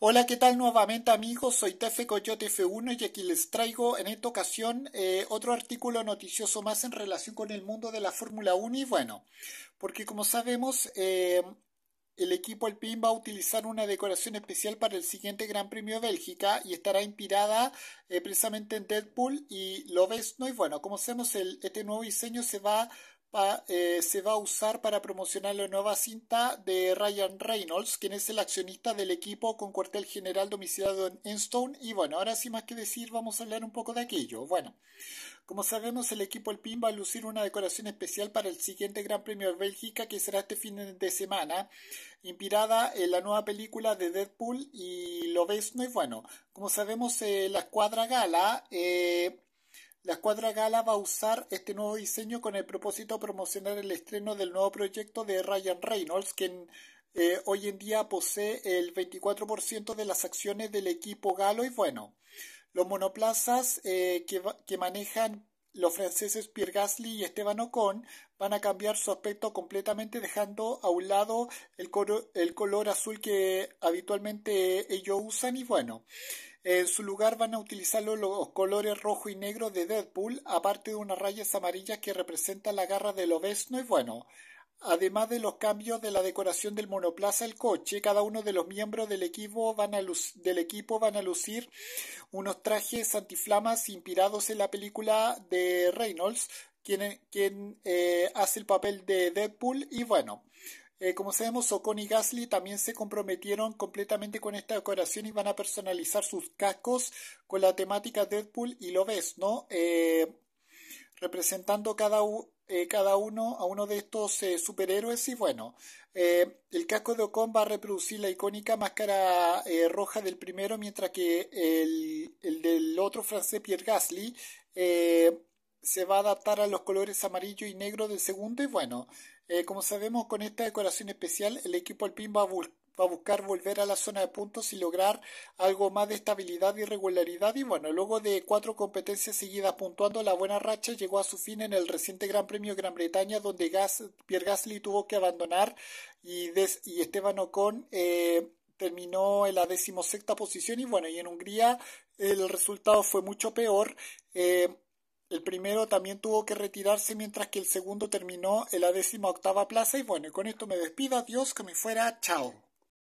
Hola, ¿qué tal nuevamente amigos? Soy Tefe Coyote F1 y aquí les traigo en esta ocasión eh, otro artículo noticioso más en relación con el mundo de la Fórmula 1 y bueno, porque como sabemos eh, el equipo Alpine va a utilizar una decoración especial para el siguiente Gran Premio de Bélgica y estará inspirada eh, precisamente en Deadpool y lo ves, ¿no? y bueno, como sabemos el, este nuevo diseño se va eh, se va a usar para promocionar la nueva cinta de Ryan Reynolds, quien es el accionista del equipo con cuartel general domiciliado en Stone. Y bueno, ahora sin más que decir, vamos a hablar un poco de aquello. Bueno, como sabemos, el equipo El Pin va a lucir una decoración especial para el siguiente Gran Premio de Bélgica, que será este fin de semana, inspirada en la nueva película de Deadpool y lo ves, no es bueno, como sabemos, eh, la escuadra gala... Eh, la escuadra gala va a usar este nuevo diseño con el propósito de promocionar el estreno del nuevo proyecto de Ryan Reynolds, quien eh, hoy en día posee el 24% de las acciones del equipo galo y bueno, los monoplazas eh, que, manejan los franceses Pierre Gasly y Esteban Ocon van a cambiar su aspecto completamente dejando a un lado el, el color azul que habitualmente ellos usan y bueno, en su lugar van a utilizar los, colores rojo y negro de Deadpool, aparte de unas rayas amarillas que representan la garra de obesno, y bueno, Además de los cambios de la decoración del monoplaza al coche, cada uno de los miembros del equipo van a, lucir unos trajes antiflamas inspirados en la película de Reynolds, quien, quien eh, hace el papel de Deadpool. Y bueno, eh, como sabemos, Ocon y Gasly también se comprometieron completamente con esta decoración y van a personalizar sus cascos con la temática Deadpool y lo ves, ¿no? Eh, representando cada, eh, cada uno a uno de estos superhéroes y bueno, el casco de Ocon va a reproducir la icónica máscara roja del primero mientras que el, el, del otro francés Pierre Gasly se va a adaptar a los colores amarillo y negro del segundo y bueno, eh, como sabemos con esta decoración especial el equipo alpín va a, buscar volver a la zona de puntos y lograr algo más de estabilidad y regularidad y bueno, luego de cuatro competencias seguidas puntuando la buena racha llegó a su fin en el reciente Gran Premio de Gran Bretaña donde Gas Pierre Gasly tuvo que abandonar y, y Esteban Ocon eh, terminó en la decimosexta posición y bueno, y en Hungría el resultado fue mucho peor. Eh, el primero también tuvo que retirarse mientras que el segundo terminó en la décima octava plaza. Y bueno, con esto me despido. Adiós, que me fuera. Chao.